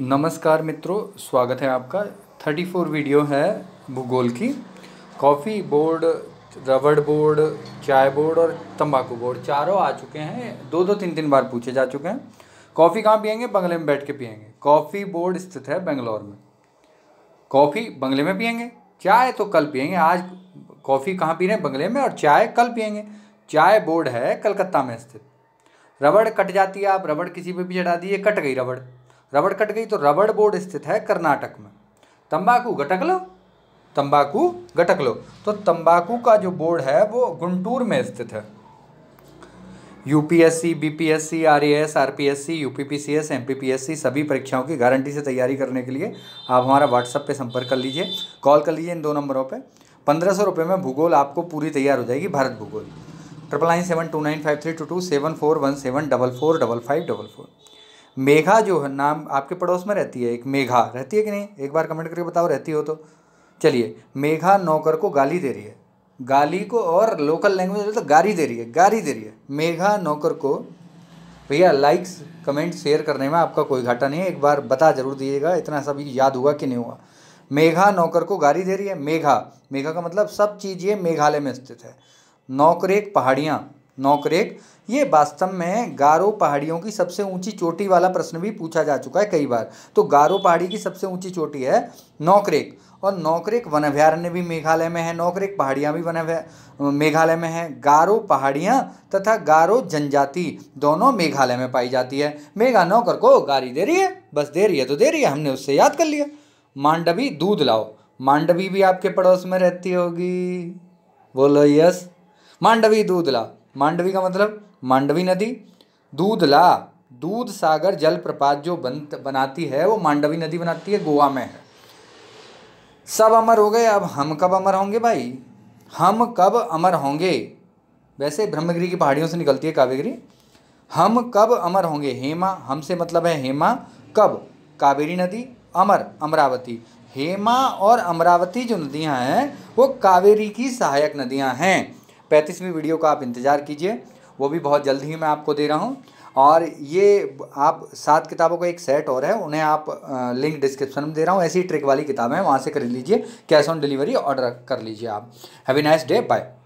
नमस्कार मित्रों स्वागत है आपका थर्टी फोर वीडियो है भूगोल की कॉफ़ी बोर्ड रबड़ बोर्ड चाय बोर्ड और तंबाकू बोर्ड चारों आ चुके हैं दो दो तीन तीन बार पूछे जा चुके हैं कॉफ़ी कहाँ पियेंगे बंगले में बैठ के पियेंगे कॉफ़ी बोर्ड स्थित है बेंगलोर में कॉफ़ी बंगले में पियेंगे चाय तो कल पियेंगे आज कॉफ़ी कहाँ पी रहे हैं बंगले में और चाय कल पियेंगे चाय बोर्ड है कलकत्ता में स्थित रबड़ कट जाती है आप रबड़ किसी पे भी चढ़ा दिए कट गई रबड़ रबड़ कट गई तो रबड़ बोर्ड स्थित है कर्नाटक में तंबाकू गटक लो तंबाकू गटक लो तो तंबाकू का जो बोर्ड है वो गुंटूर में स्थित है UPSC BPSC RAS RPSC UPPCS MPPSC सभी परीक्षाओं की गारंटी से तैयारी करने के लिए आप हमारा व्हाट्सअप पे संपर्क कर लीजिए कॉल कर लीजिए इन दो नंबरों पे पंद्रह सौ रुपये में भूगोल आपको पूरी तैयार हो जाएगी भारत भूगोल triple nine seven two nine five three two two seven four one seven double four double five double four Megha जो है नाम आपके पड़ोस में रहती है एक मेघा रहती है कि नहीं एक बार कमेंट करके बताओ रहती हो तो चलिए मेघा नौकर को गाली दे रही है गाली को और लोकल लैंग्वेज तो गाली दे रही है गाली दे रही है मेघा नौकर को भैया लाइक्स कमेंट शेयर करने में आपका कोई घाटा नहीं है एक बार बता जरूर दीजिएगा इतना सब याद हुआ कि नहीं हुआ मेघा नौकर को गाली दे रही है मेघा मेघा का मतलब सब चीज़ ये मेघालय में स्थित है नौकर एक पहाड़ियाँ नौकरेक ये वास्तव में गारो पहाड़ियों की सबसे ऊंची चोटी वाला प्रश्न भी पूछा जा चुका है कई बार तो गारो पहाड़ी की सबसे ऊंची चोटी है नौकरेक और नौकरेक वन अभ्यारण्य भी मेघालय में है नौकरेक पहाड़ियाँ भी वन मेघालय में है गारो पहाड़ियाँ तथा गारो जनजाति दोनों मेघालय में पाई जाती है मेघा नौकर को गारी दे रही है बस दे रही है तो दे रही है हमने उससे याद कर लिया मांडवी दूध लाओ मांडवी भी आपके पड़ोस में रहती होगी बोलो यस मांडवी दूध लाओ मांडवी का मतलब मांडवी नदी दूधला दूध सागर जलप्रपात जो बन बनाती है वो मांडवी नदी बनाती है गोवा में है सब अमर हो गए अब हम कब अमर होंगे भाई हम कब अमर होंगे वैसे ब्रह्मगिरी की पहाड़ियों से निकलती है कावेरी हम कब अमर होंगे हेमा हमसे मतलब है हेमा कब कावेरी नदी अमर अमरावती हेमा और अमरावती जो नदियां हैं वो कावेरी की सहायक नदियां हैं पैंतीसवीं वीडियो का आप इंतज़ार कीजिए वो भी बहुत जल्द ही मैं आपको दे रहा हूँ और ये आप सात किताबों का एक सेट और है उन्हें आप लिंक डिस्क्रिप्शन में दे रहा हूँ ऐसी ट्रिक वाली किताबें हैं वहाँ से खरीद लीजिए कैश ऑन डिलीवरी ऑर्डर कर लीजिए आप हैवी नाइस डे बाय